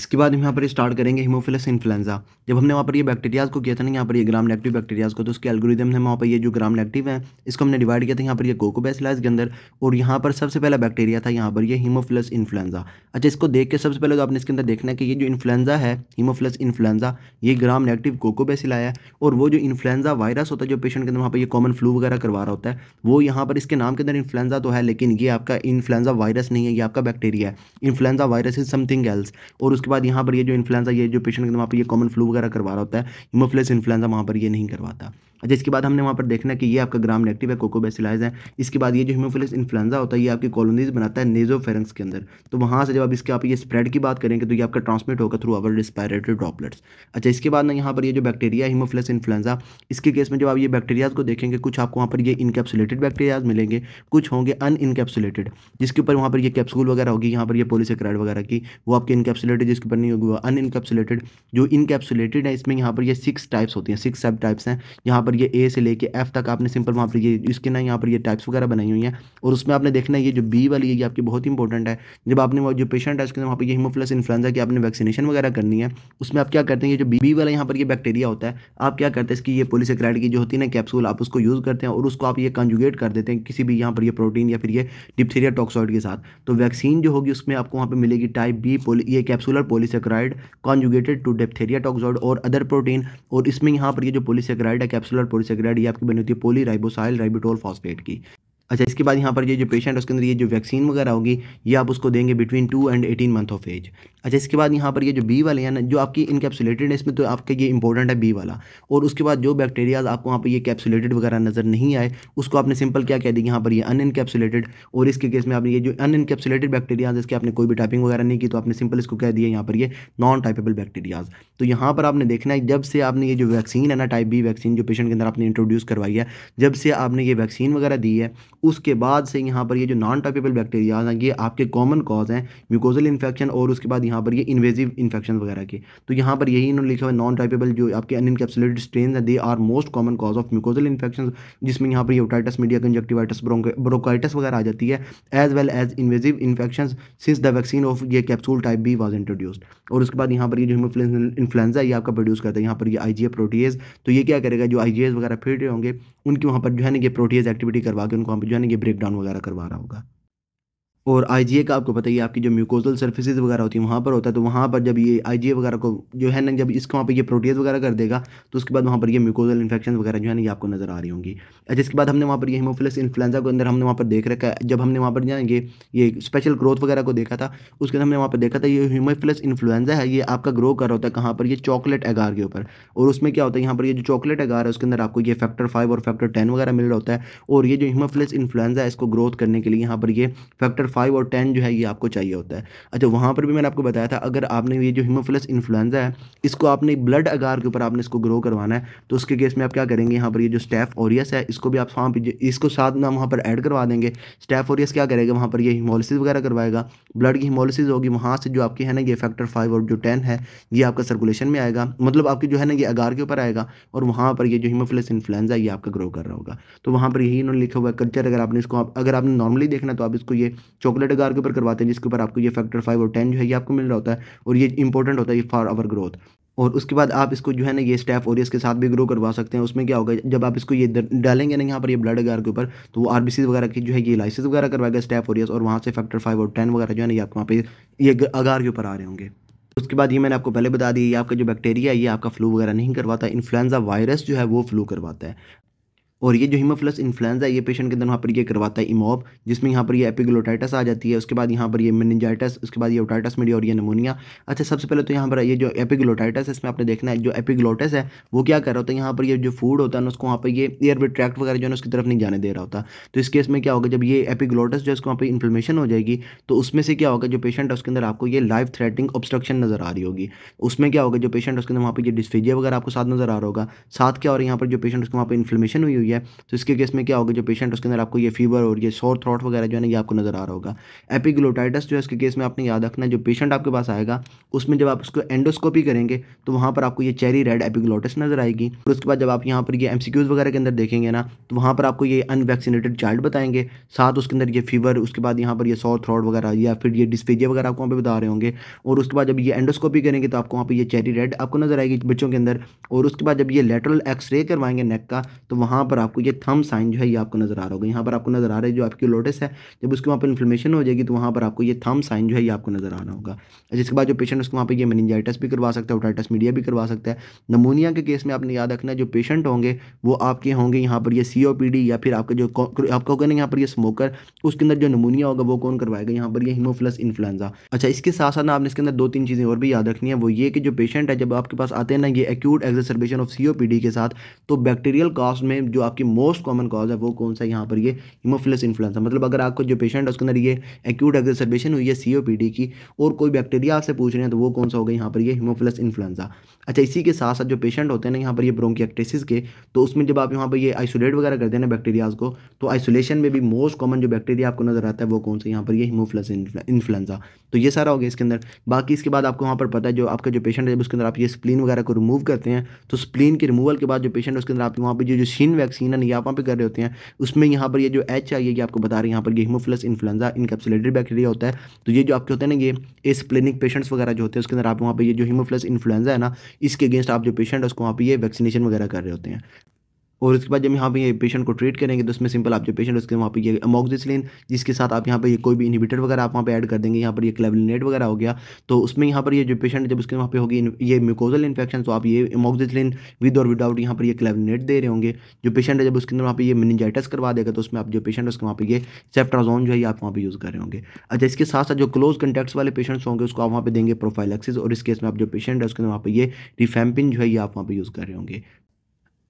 इसके बाद हम यहाँ पर स्टार्ट करेंगे हिमोफिलस इन्फ्लुएंजा जब हमने वहाँ पर ये बैक्टीरियाज को किया था ना यहाँ पर ये ग्राम नेगेटिव बैक्टीरियाज को तो उसके एल्गोरिदम ने वहाँ पर ये जो ग्राम नेगेटिव है इसको हमने डिवाइड किया था यहाँ पर ये कोकोबैसिलास के अंदर और यहाँ पर सबसे पहला बैक्टीरिया था यहाँ पर ये हिमोफिलस इन्फ्लुएंजा अच्छा इसको देख के सबसे पहले तो आपने इसके अंदर देखना है कि ये जो इन्फ्लुएंजा है हिमोफिलस इन्फ्लुएंजा ये ग्राम नेगेटिव कोकोबैसिला है और वो जो इन्फ्लुएंजा वायरस होता है जो पेशेंट के अंदर वहाँ पर ये कॉमन फ्लू वगैरह करवा रहा होता है वो यहाँ पर इसके नाम के अंदर इन्फ्लुएंजा तो है लेकिन ये आपका इन्फ्लुएंजा वायरस नहीं है ये आपका बैक्टीरिया है influenza virus is something else और उसके बाद यहाँ पर ये जो इन्फ्लुएंजा ये जो पेशेंट वहाँ पर ये कॉमन फ्लू वगैरह करवा रहा होता है हिमोफिलस इन्फ्लुएंजा वहाँ पर ये नहीं करवाता अच्छा इसके बाद हमने वहाँ पर देखना कि ये आपका ग्राम नेगेटिव है कोकोबेसिलाइज है इसके बाद ये जो हिमोफिलस इन्फ्लुएंजा होता है ये आपकी कॉलोनीज बनाता है नेजोफेरेंस के अंदर तो वहाँ से जब आप इसके आप ये स्प्रेड की बात करेंगे तो ये आपका ट्रांसमिट होगा थ्रू अवर रिस्पायरेटरी ड्रॉपलेट्स अच्छा इसके बाद ना यहाँ पर ये जो बैक्टीरिया है ह्यूमोफिलस इन्फ्लुएंजा इसके केस में जब आप ये बैक्टीरियाज को देखेंगे कुछ आपको वहाँ पर ये इनकेप्सुलेटेड बैक्टीरियाज मिलेंगे कुछ होंगे अन इनकेप्सुलेटेड जिसके ऊपर वहाँ पर ये कैप्सूल वगैरह होगी यहाँ पर ये पोलिसक्राइड वगैरह की वो आपके इनकेप्सुलेटेड जिसके ऊपर नहीं होगी वो अन इनकेप्सुलेटेड जो इनकेप्सुलेटेड है इसमें यहाँ पर ये सिक्स टाइप्स होती हैं सिक्स सब टाइप्स हैं यहाँ पर पर ये ए से लेके एफ तक आपने सिंपल वहाँ पर ये इसके ना यहाँ पर ये टाइप्स वगैरह बनाई हुई हैं और उसमें आपने देखना है ये जो बी वाली है ये आपकी बहुत इंपॉर्टेंट है जब आपने वो जो पेशेंट है उसके वहाँ पर ये हिमोफ्लस इन्फ्लुएंजा की आपने वैक्सीनेशन वगैरह करनी है उसमें आप क्या करते हैं ये जो बी बी वाला यहाँ पर ये बैक्टीरिया होता है आप क्या करते हैं इसकी ये पोलिसक्राइड की जो होती है ना कैप्सूल आप उसको यूज़ करते हैं और उसको आप ये कंजुगेट कर देते हैं किसी भी यहाँ पर ये प्रोटीन या फिर ये डिप्थीरिया टॉक्सॉइड के साथ तो वैक्सीन जो होगी उसमें आपको वहाँ पर मिलेगी टाइप बी ये capsular polysaccharide conjugated to diphtheria toxoid और अदर प्रोटीन और इसमें यहाँ पर ये जो पोलिसक्राइड है कैप्सूल मोलिकुलर पोलिसेक्राइड ये आपकी बनी होती है पोली राइबोसाइल राइबिटोल फॉस्फेट की अच्छा इसके बाद यहाँ पर ये जो पेशेंट है उसके अंदर ये जो वैक्सीन वगैरह होगी ये आप उसको देंगे between two and eighteen month of age अच्छा इसके बाद यहाँ पर ये जो बी वाले हैं ना जो आपकी इनकेप्सुलेटेड है इसमें तो आपके ये इंपॉर्टेंट है बी वाला और उसके बाद जो बैक्टीरियाज आपको वहाँ पर ये कैप्सुलेटेड वगैरह नज़र नहीं आए उसको आपने सिंपल क्या कह दी यहाँ पर ये इनकेप्सुलेटेड और इसके केस में आपने ये जो अन इनकेप्सुलेटेड बैक्टीरियाज इसके आपने कोई भी टाइपिंग वगैरह नहीं की तो आपने सिंपल इसको कह दिया यहाँ पर ये नॉन टाइपेबल बैक्टीरियाज तो यहाँ पर आपने देखना है जब से आपने ये जो वैक्सीन है ना टाइप बी वैक्सीन जो पेशेंट के अंदर आपने इंट्रोड्यूस करवाई है जब से आपने ये वैक्सीन वगैरह दी है उसके बाद से यहाँ पर ये जो नॉन टॉपिकल बैक्टीरियाज हैं ये आपके कॉमन कॉज हैं म्यूकोजल इन्फेक्शन और उसके बाद यहाँ पर ये इन्वेजिव इन्फेक्शन वगैरह के तो यहाँ पर यही इन्होंने लिखा हुआ है नॉन टाइपेबल जो आपके अनकैप्सुलेटेड स्ट्रेन है they are most common cause of mucosal infection जिसमें यहाँ पर यूटाइटस मीडिया कंजक्टिवाइटस ब्रोकाइटस वगैरह आ जाती है as well as invasive infection since the vaccine of ये capsule type B was introduced और उसके बाद यहाँ पर ये जो इन्फ्लुएंजा ये आपका प्रोड्यूस करता है यहाँ पर ये आई जी प्रोटीज तो ये क्या करेगा जो आई वगैरह फिर रहे होंगे उनकी वहाँ पर जो है ना ये प्रोटीज एक्टिविटी करवा के उनको जो है ना ये ब्रेक डाउन वगैरह करवा रहा होगा और आई का आपको पता ही आपकी जो म्यूकोजल सर्फिसज वगैरह होती है वहाँ पर होता है तो वहाँ पर जब ये आई वगैरह को जो है ना जब इसके वहाँ पर ये प्रोटीज वगैरह कर देगा तो उसके बाद वहाँ पर ये म्यूकोजल इन्फेक्शन वगैरह जो है ना ये आपको नज़र आ रही होंगी अच्छा इसके बाद हमने वहाँ पर ये हिमोफिलस इन्फ्लुएंजा को अंदर हमने वहाँ पर देख रखा है जब हमने वहाँ पर जाएंगे ये स्पेशल ग्रोथ वगैरह को देखा था उसके अंदर हमने वहाँ पर देखा था ये हिमोफिलस इन्फ्लुएंजा है ये आपका ग्रो कर रहा होता है कहाँ पर ये चॉकलेट एगार के ऊपर और उसमें क्या होता है यहाँ पर ये जो चॉकलेट एगार है उसके अंदर आपको ये फैक्टर फाइव और फैक्टर टेन वगैरह मिल रहा होता है और ये जो हिमोफिलस इन्फ्लुएंजा है इसको ग्रोथ करने के लिए यहाँ पर ये फैक्टर फाइव और टेन जो है ये आपको चाहिए होता है अच्छा वहाँ पर भी मैंने आपको बताया था अगर आपने ये जो हिमोफिलस इन्फ्लुएंजा है इसको आपने ब्लड अगार के ऊपर आपने इसको ग्रो करवाना है तो उसके केस में आप क्या करेंगे यहाँ पर ये जो स्टेफ ओरियस है इसको भी आप वहाँ पर इसको साथ में वहाँ पर ऐड करवा देंगे स्टेफ ओरियस क्या करेगा वहाँ पर ये हिमोलिसिस वगैरह करवाएगा ब्लड की हिमोलिसिस होगी वहाँ से जो आपकी है ना ये फैक्टर फाइव और जो टेन है ये आपका सर्कुलेशन में आएगा मतलब आपके जो है ना ये अगार के ऊपर आएगा और वहाँ पर ये जो हिमोफिलस इन्फ्लुएंजा ये आपका ग्रो कर रहा होगा तो वहाँ पर यही इन्होंने लिखा हुआ है कल्चर अगर आपने इसको आप, अगर आपने नॉर्मली देखना तो आप इसको ये चॉकलेट अगार के ऊपर करवाते हैं जिसके ऊपर आपको ये फैक्टर फाइव और टेन जो है ये आपको मिल रहा होता है और ये इंपॉर्टेंट होता है ये फॉर आवर ग्रोथ और उसके बाद आप इसको जो है ना ये स्टेफ और के साथ भी ग्रो करवा सकते हैं उसमें क्या होगा जब आप इसको ये डालेंगे ना यहाँ पर ये ब्लड अगार के ऊपर तो वो आर वगैरह की जो है ये लाइसेंस वगैरह करवाएगा स्टेफ और और वहाँ से फैक्टर फाइव और टेन वगैरह जो है ना ये आपको वहाँ पे ये अगार के ऊपर आ रहे होंगे उसके बाद ये मैंने आपको पहले बता दी ये आपका जो बैक्टीरिया है ये आपका फ्लू वगैरह नहीं करवाता इन्फ्लुएंजा वायरस जो है वो फ्लू करवाता है और ये जो हिमोफिलस इन्फ्लुएंजा है ये पेशेंट के अंदर वहाँ पर ये करवाता है इमोब e जिसमें यहाँ पर ये एपिगलोटाइटस आ जाती है उसके बाद यहाँ पर ये मेनिजाइटस उसके बाद ये ओटाइटस मीडिया और ये नमोनिया अच्छा सबसे पहले तो यहाँ पर ये जो एपिगलोटाइटस है इसमें आपने देखना है जो एपिगलोटस है वो क्या कर रहा होता है यहाँ पर ये जो फूड होता है ना उसको वहाँ पर ये एयर ट्रैक्ट वगैरह जो है उसकी तरफ नहीं जाने दे रहा होता तो इस केस में क्या होगा जब ये एपिगलोटस जो है उसको वहाँ पर इन्फ्लेमेशन हो जाएगी तो उसमें से क्या होगा जो पेशेंट है उसके अंदर आपको ये लाइफ थ्रेटिंग ऑब्स्ट्रक्शन नज़र आ रही होगी उसमें क्या होगा जो पेशेंट उसके अंदर वहाँ पर ये डिस्फीजिया वगैरह आपको साथ नज़र आ रहा होगा साथ क्या हो रहा है यहाँ पर जो पेशेंट उसको वहाँ पर इन्फ्लेमेशन हुई रही है तो इसके केस में क्या होगा जो पेशेंट उसके अंदर आपको ये फीवर और ये शोर थ्रॉट वगैरह जो है ना ये आपको नजर आ रहा होगा एपिग्लोटाइटस जो है इसके केस में आपने याद रखना है जो पेशेंट आपके पास आएगा उसमें जब आप उसको एंडोस्कोपी करेंगे तो वहाँ पर आपको ये चेरी रेड एपिग्लोटस नजर आएगी और उसके बाद जब आप यहाँ पर ये एम वगैरह के अंदर देखेंगे ना तो वहाँ पर आपको ये अनवैक्सीनेटेड चाइल्ड बताएंगे साथ उसके अंदर ये फीवर उसके बाद यहाँ पर ये सॉर थ्रॉट वगैरह या फिर ये डिस्पेजिया वगैरह आपको वहाँ पर बता रहे होंगे और उसके बाद जब ये एंडोस्कोपी करेंगे तो आपको वहाँ पर ये चेरी रेड आपको नजर आएगी बच्चों के अंदर और उसके बाद जब ये लेटरल एक्सरे करवाएंगे नेक का तो वहाँ पर आपको ये थम साइन जो है ये आपको नजर आ रहा होगा यहाँ पर आपको नजर आ रहा है जो आपकी लोटस है जब उसके वहाँ पर इन्फ्लेमेशन हो जाएगी तो वहाँ पर आपको ये थम साइन जो है ये आपको नजर आ रहा होगा जिसके बाद जो पेशेंट उसको वहाँ पर ये मेनिजाइटस भी करवा सकता है ओटाइटस मीडिया भी करवा सकता है नमोनिया के केस में आपने याद रखना जो पेशेंट होंगे वो आपके होंगे यहाँ पर ये सी या फिर आपके जो आपका होगा ना यहाँ पर ये स्मोकर उसके अंदर जो नमोनिया होगा वो कौन करवाएगा यहाँ पर ये हिमोफ्लस इन्फ्लुएंजा अच्छा इसके साथ साथ ना आपने इसके अंदर दो तीन चीज़ें और भी याद रखनी है वो ये कि जो पेशेंट है जब आपके पास आते हैं ना ये एक्यूट एक्सरबेशन ऑफ सी के साथ तो बैक्टीरियल कास्ट में जो आपकी मोस्ट कॉमन कॉज है वो कौन सा यहाँ पर ये हिमोफिलस इन्फ्लुएंजा मतलब अगर आपको जो पेशेंट है उसके अंदर ये एक्यूट एग्जर्सेशन हुई है सीओपीडी की और कोई बैक्टीरिया आपसे पूछ रहे हैं तो वो कौन सा होगा यहाँ पर ये हिमोफिलस इन्फ्लुएंजा अच्छा इसी के साथ साथ जो पेशेंट होते हैं ना यहाँ पर ये ब्रोंकियक्टेसिस के तो उसमें जब आप यहाँ पर ये आइसोलेट वगैरह करते हैं ना बैक्टीरियाज को तो आइसोलेशन में भी मोस्ट कॉमन जो बैक्टीरिया आपको नजर आता है वो कौन सा यहाँ पर ये हिमोफिलस इन्फ्लुएंजा तो ये सारा हो गया इसके अंदर बाकी इसके बाद आपको वहाँ पर पता है जो आपका जो पेशेंट है जब उसके अंदर आप ये स्प्लीन वगैरह को रिमूव करते हैं तो स्प्लीन के रिमूवल के बाद जो पेशेंट है उसके अंदर आप वहाँ पर जो शीन वैक्सीन सीनन ये आप पर कर रहे होते हैं उसमें यहाँ पर ये जो एच आई है ये आपको बता रही है यहाँ पर ये हीमोफिलस इन्फ्लुएंजा इनकेप्सुलेटेड बैक्टीरिया होता है तो ये जो आपके होते हैं ना ये इस प्लेनिक पेशेंट्स वगैरह जो होते हैं उसके अंदर आप वहाँ पर ये जो हिमोफिलस इन्फ्लुएंजा है ना इसके अगेंस्ट आप जो पेशेंट है उसको वहाँ पर ये वैक्सीनेशन वगैरह कर रहे होते हैं और उसके बाद जब यहाँ पे ये पेशेंट को ट्रीट करेंगे तो उसमें सिंपल आप जो पेशेंट उसके वहाँ पे ये अमोक्सिसिलिन जिसके साथ आप यहाँ पे ये कोई भी इनहिबिटर वगैरह आप वहाँ पे ऐड कर देंगे यहाँ पर ये क्लेवलिनेट वगैरह हो गया तो उसमें यहाँ पर ये जो पेशेंट जब उसके वहाँ पे होगी ये म्यूकोजल इन्फेक्शन तो आप ये अमोक्सिसिलिन विद और विदाउट यहाँ पर ये क्लेवलिनेट दे रहे होंगे जो पेशेंट है जब उसके अंदर वहाँ पर ये मिनिजाइटस करवा देगा तो उसमें आप जो पेशेंट उसके वहाँ पर ये सेप्ट्राजोन जो है आप वहाँ पर यूज़ कर रहे होंगे अच्छा इसके साथ साथ जो क्लोज कंटैक्ट्स वाले पेशेंट्स होंगे उसको आप वहाँ पर देंगे प्रोफाइलक्सिस और इस केस में आप जो पेशेंट है उसके वहाँ पर ये रिफेम्पिन जो है ये आप वहाँ पर यूज़ कर रहे होंगे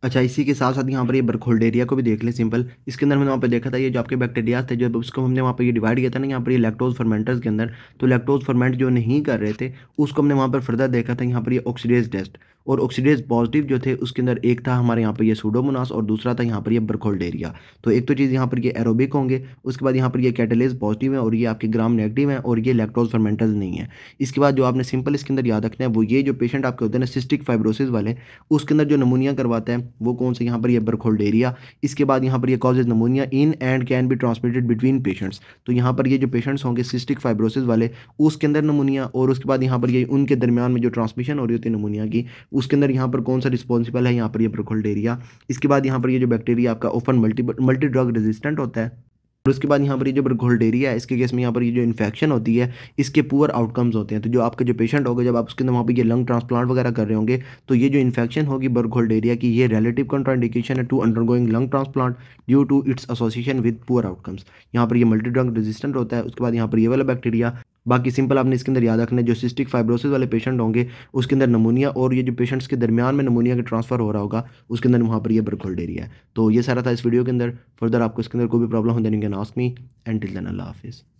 अच्छा इसी के साथ साथ यहाँ पर ये बर्खोल्डेरिया को भी देख लें सिंपल इसके अंदर हमने वहाँ पर देखा था ये जो आपके बैक्टीरिया थे जब उसको हमने वहाँ पर ये डिवाइड किया था ना यहाँ पर ये लैक्टोज फर्मेंटर्स के अंदर तो लैक्टोज फर्मेंट जो नहीं कर रहे थे उसको हमने वहाँ पर फर्दर देखा था यहाँ पर ये ऑक्सीडेज टेस्ट और ऑक्सीडेज पॉजिटिव जो थे उसके अंदर एक था हमारे यहाँ पर ये सूडोमोनास और दूसरा था यहाँ पर ये बर्कोल्डेरिया तो एक तो चीज़ यहाँ पर ये एरोबिक होंगे उसके बाद यहाँ पर ये कैटलेज पॉजिटिव है और ये आपके ग्राम नेगेटिव है और ये लैक्टोज फर्मेंटल नहीं है इसके बाद जो आपने सिंपल इसके अंदर याद रखना है वो ये जो पेशेंट आपके होते हैं ना सिस्टिक फाइब्रोसिस वाले उसके अंदर जो नमूनिया करवाते हैं वो कौन से यहाँ पर ये बर्कोल्डेरिया इसके बाद यहाँ पर यह causes pneumonia in and can be transmitted between patients तो यहाँ पर ये जो पेशेंट्स होंगे सिस्टिक फाइब्रोसिस वाले उसके अंदर नमूनिया और उसके बाद यहाँ पर ये उनके दरमियान में जो ट्रांसमिशन हो रही होती है नमूनिया की उसके अंदर यहाँ पर कौन सा रिस्पॉन्सिबल है यहाँ पर ये प्रोकोल्डेरिया इसके बाद यहाँ पर ये जो बैक्टीरिया आपका open multi multi drug resistant होता है और उसके बाद यहाँ पर ये जो ब्रघोल्डेरिया है इसके केस में यहाँ पर ये जो इन्फेक्शन होती है इसके पुअर आउटकम्स होते हैं तो जो आपके जो पेशेंट होगा जब आप उसके अंदर वहाँ पर ये लंग ट्रांसप्लांट वगैरह कर रहे होंगे तो ये जो इन्फेक्शन होगी बर्घोल्डेरिया की ये रिलेटिव कंट्राइंडेशन है to undergoing lung transplant due to its association with poor outcomes यहाँ पर ये मल्टी ड्रग रेजिस्टेंट होता है उसके बाद यहाँ पर ये वाला बैक्टीरिया बाकी सिंपल आपने इसके अंदर याद रखना है जो सिस्टिक फाइब्रोसिस वाले पेशेंट होंगे उसके अंदर नमूनिया और ये जो पेशेंट्स के दरमियान में नमूनिया का ट्रांसफर हो रहा होगा उसके अंदर वहाँ पर ये बर्खोल डेरिया है तो ये सारा था इस वीडियो के अंदर फर्दर आपको इसके अंदर कोई भी प्रॉब्लम हो देने के नास्मी एंड टिल देन अल्लाह हाफिज़